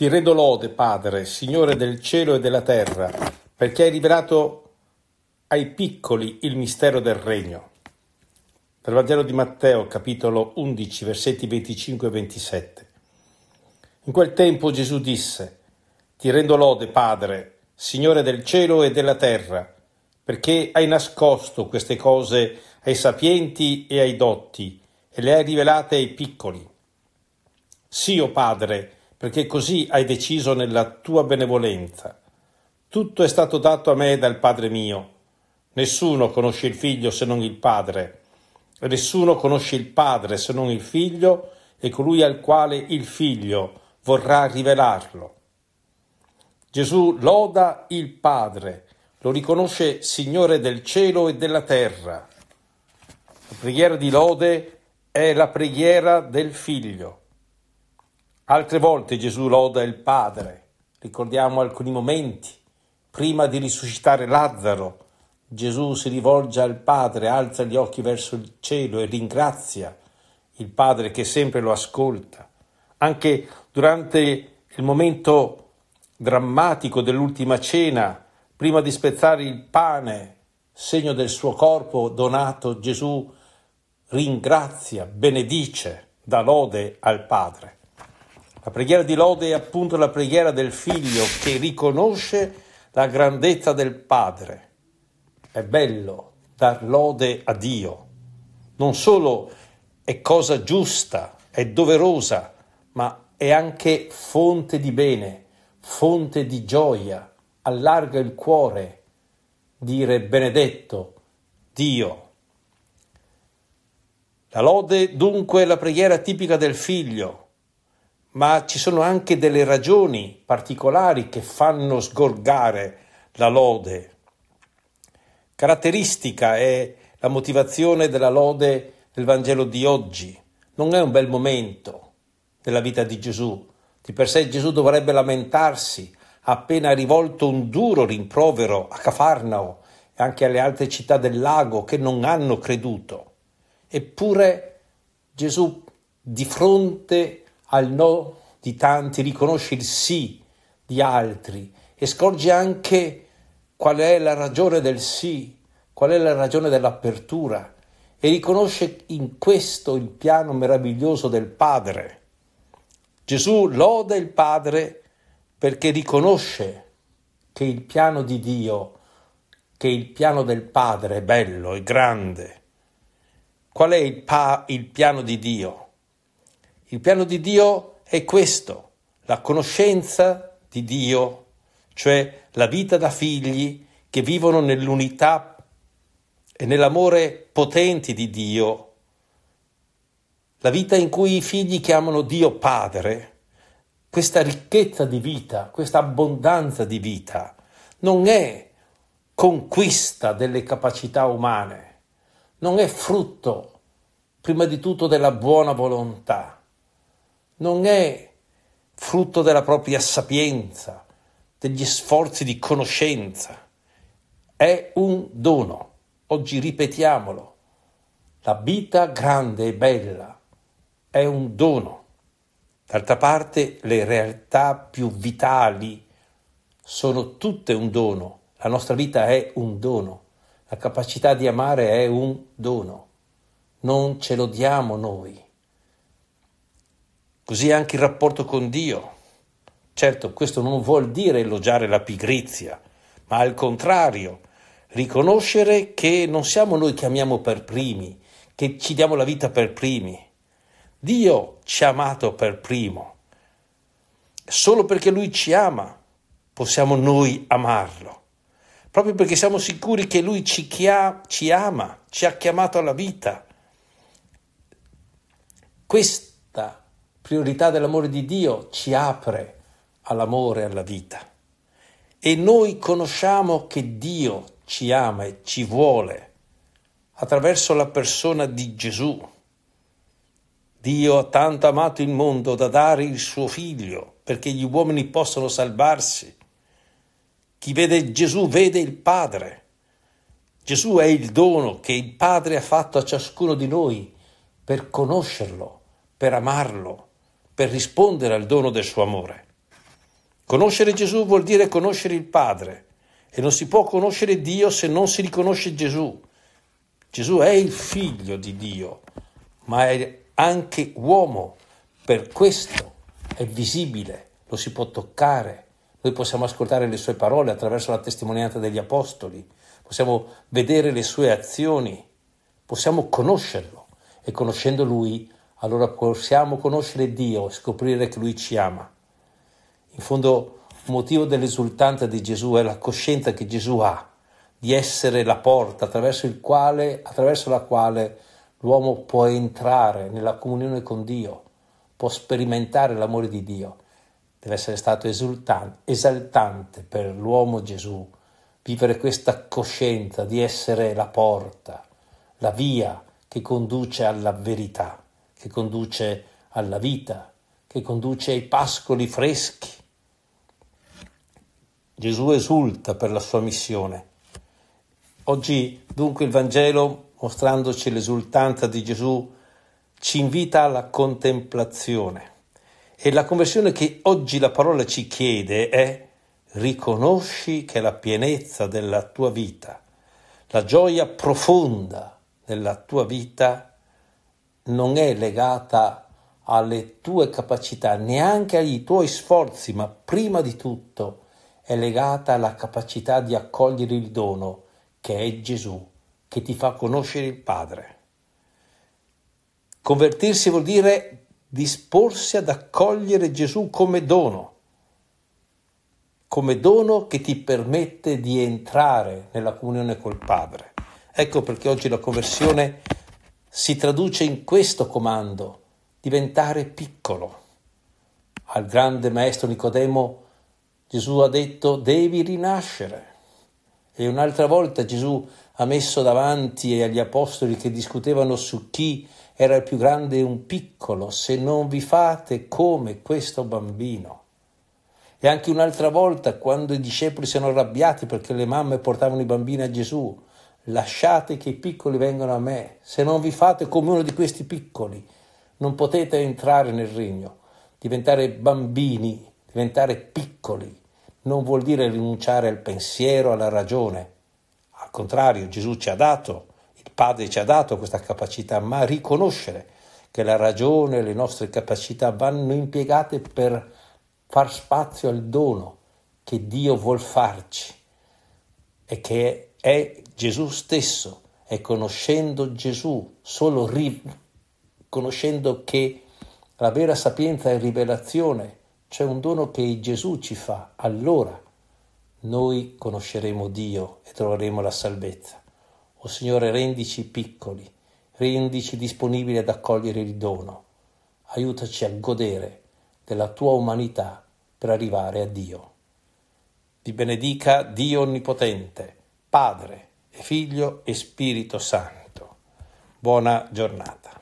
Ti redo lode, Padre, Signore del cielo e della terra, perché hai rivelato ai piccoli il mistero del regno. Dal Vangelo di Matteo, capitolo 11, versetti 25 e 27. In quel tempo Gesù disse, Ti rendo lode, Padre, Signore del cielo e della terra, perché hai nascosto queste cose ai sapienti e ai dotti, e le hai rivelate ai piccoli. Sì, o oh Padre, perché così hai deciso nella tua benevolenza. Tutto è stato dato a me dal Padre mio. Nessuno conosce il Figlio se non il Padre, e nessuno conosce il Padre se non il Figlio e colui al quale il Figlio vorrà rivelarlo. Gesù loda il Padre, lo riconosce Signore del cielo e della terra. La preghiera di lode è la preghiera del Figlio. Altre volte Gesù loda il Padre, ricordiamo alcuni momenti, prima di risuscitare Lazzaro, Gesù si rivolge al Padre, alza gli occhi verso il cielo e ringrazia il Padre che sempre lo ascolta. Anche durante il momento drammatico dell'ultima cena, prima di spezzare il pane, segno del suo corpo donato, Gesù ringrazia, benedice, dà lode al Padre. La preghiera di lode è appunto la preghiera del figlio che riconosce la grandezza del padre. È bello dar lode a Dio. Non solo è cosa giusta, è doverosa, ma è anche fonte di bene, fonte di gioia. Allarga il cuore dire benedetto Dio. La lode dunque è la preghiera tipica del figlio ma ci sono anche delle ragioni particolari che fanno sgorgare la lode. Caratteristica è la motivazione della lode del Vangelo di oggi. Non è un bel momento della vita di Gesù. Di per sé Gesù dovrebbe lamentarsi, ha appena rivolto un duro rimprovero a Cafarnao e anche alle altre città del lago che non hanno creduto. Eppure Gesù di fronte al no di tanti, riconosce il sì di altri e scorge anche qual è la ragione del sì, qual è la ragione dell'apertura e riconosce in questo il piano meraviglioso del Padre. Gesù loda il Padre perché riconosce che il piano di Dio, che il piano del Padre è bello, è grande. Qual è il, pa- il piano di Dio? Il piano di Dio è questo, la conoscenza di Dio, cioè la vita da figli che vivono nell'unità e nell'amore potenti di Dio, la vita in cui i figli chiamano Dio Padre, questa ricchezza di vita, questa abbondanza di vita, non è conquista delle capacità umane, non è frutto prima di tutto della buona volontà, non è frutto della propria sapienza, degli sforzi di conoscenza, è un dono. Oggi ripetiamolo, la vita grande e bella è un dono. D'altra parte le realtà più vitali sono tutte un dono, la nostra vita è un dono, la capacità di amare è un dono, non ce lo diamo noi. Così anche il rapporto con Dio. Certo, questo non vuol dire elogiare la pigrizia, ma al contrario, riconoscere che non siamo noi che amiamo per primi, che ci diamo la vita per primi. Dio ci ha amato per primo. Solo perché Lui ci ama possiamo noi amarlo. Proprio perché siamo sicuri che Lui ci, chia- ci ama, ci ha chiamato alla vita. Questa è priorità dell'amore di Dio ci apre all'amore, alla vita. E noi conosciamo che Dio ci ama e ci vuole attraverso la persona di Gesù. Dio ha tanto amato il mondo da dare il suo figlio perché gli uomini possono salvarsi. Chi vede Gesù vede il Padre. Gesù è il dono che il Padre ha fatto a ciascuno di noi per conoscerlo, per amarlo per rispondere al dono del suo amore. Conoscere Gesù vuol dire conoscere il Padre e non si può conoscere Dio se non si riconosce Gesù. Gesù è il figlio di Dio, ma è anche uomo, per questo è visibile, lo si può toccare, noi possiamo ascoltare le sue parole attraverso la testimonianza degli apostoli, possiamo vedere le sue azioni, possiamo conoscerlo e conoscendo lui allora possiamo conoscere Dio e scoprire che Lui ci ama. In fondo, il motivo dell'esultanza di Gesù è la coscienza che Gesù ha di essere la porta attraverso, quale, attraverso la quale l'uomo può entrare nella comunione con Dio, può sperimentare l'amore di Dio. Deve essere stato esaltante per l'uomo Gesù vivere questa coscienza di essere la porta, la via che conduce alla verità che conduce alla vita, che conduce ai pascoli freschi. Gesù esulta per la sua missione. Oggi dunque il Vangelo, mostrandoci l'esultanza di Gesù, ci invita alla contemplazione. E la conversione che oggi la parola ci chiede è riconosci che la pienezza della tua vita, la gioia profonda della tua vita è non è legata alle tue capacità, neanche ai tuoi sforzi, ma prima di tutto è legata alla capacità di accogliere il dono che è Gesù, che ti fa conoscere il Padre. Convertirsi vuol dire disporsi ad accogliere Gesù come dono, come dono che ti permette di entrare nella comunione col Padre. Ecco perché oggi la conversione è si traduce in questo comando, diventare piccolo. Al grande maestro Nicodemo Gesù ha detto devi rinascere. E un'altra volta Gesù ha messo davanti agli apostoli che discutevano su chi era il più grande un piccolo, se non vi fate come questo bambino. E anche un'altra volta, quando i discepoli si erano arrabbiati perché le mamme portavano i bambini a Gesù, Lasciate che i piccoli vengano a me, se non vi fate come uno di questi piccoli, non potete entrare nel regno. Diventare bambini, diventare piccoli, non vuol dire rinunciare al pensiero, alla ragione. Al contrario, Gesù ci ha dato, il Padre ci ha dato questa capacità, ma riconoscere che la ragione e le nostre capacità vanno impiegate per far spazio al dono che Dio vuol farci e che è è Gesù stesso, è conoscendo Gesù, solo ri- conoscendo che la vera sapienza è rivelazione, cioè un dono che Gesù ci fa, allora noi conosceremo Dio e troveremo la salvezza. O Signore, rendici piccoli, rendici disponibili ad accogliere il dono, aiutaci a godere della tua umanità per arrivare a Dio. Ti benedica Dio Onnipotente. Padre Figlio e Spirito Santo. Buona giornata.